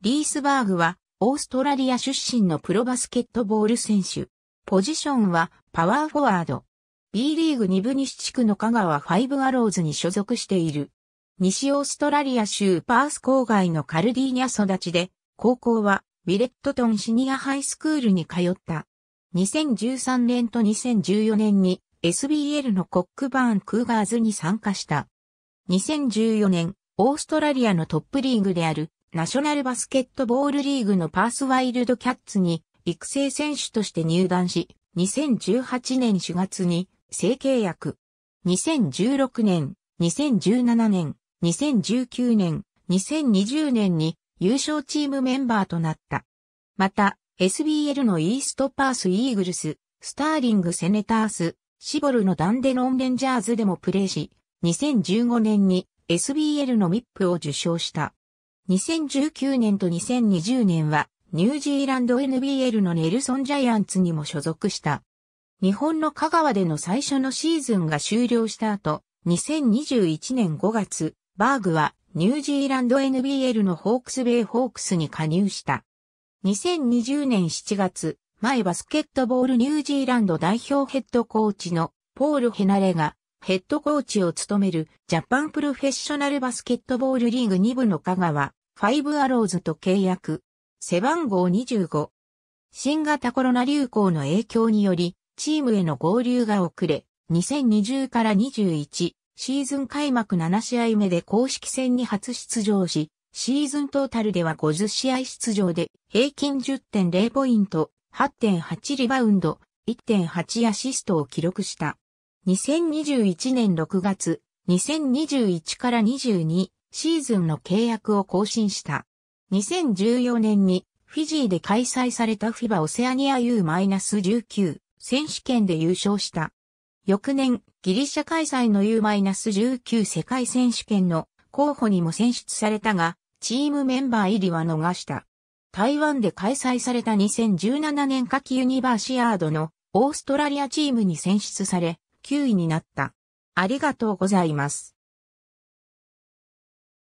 リースバーグは、オーストラリア出身のプロバスケットボール選手。ポジションは、パワーフォワード。B リーグ2部西地区の香川ファイブアローズに所属している。西オーストラリア州パース郊外のカルディーニャ育ちで、高校は、ウィレットトンシニアハイスクールに通った。2013年と2014年に SBL のコックバーン・クーガーズに参加した。2014年、オーストラリアのトップリーグであるナショナルバスケットボールリーグのパースワイルドキャッツに育成選手として入団し、2018年4月に正契約。2016年、2017年、2019年、2020年に優勝チームメンバーとなった。また、SBL のイーストパースイーグルス、スターリングセネタース、シボルのダンデノンレンジャーズでもプレーし、2015年に SBL のミップを受賞した。2019年と2020年はニュージーランド NBL のネルソンジャイアンツにも所属した。日本の香川での最初のシーズンが終了した後、2021年5月、バーグはニュージーランド NBL のホークスベイホークスに加入した。2020年7月、前バスケットボールニュージーランド代表ヘッドコーチのポール・ヘナレがヘッドコーチを務めるジャパンプロフェッショナルバスケットボールリーグ2部の香川ファイブアローズと契約。背番号25。新型コロナ流行の影響により、チームへの合流が遅れ、2020から21シーズン開幕7試合目で公式戦に初出場し、シーズントータルでは50試合出場で平均10.0ポイント、8.8リバウンド、1.8アシストを記録した。2021年6月、2021から22シーズンの契約を更新した。2014年にフィジーで開催されたフィバオセアニア U-19 選手権で優勝した。翌年、ギリシャ開催の U-19 世界選手権の候補にも選出されたが、チームメンバー入りは逃した。台湾で開催された2017年夏季ユニバーシアードのオーストラリアチームに選出され、9位になった。ありがとうございます。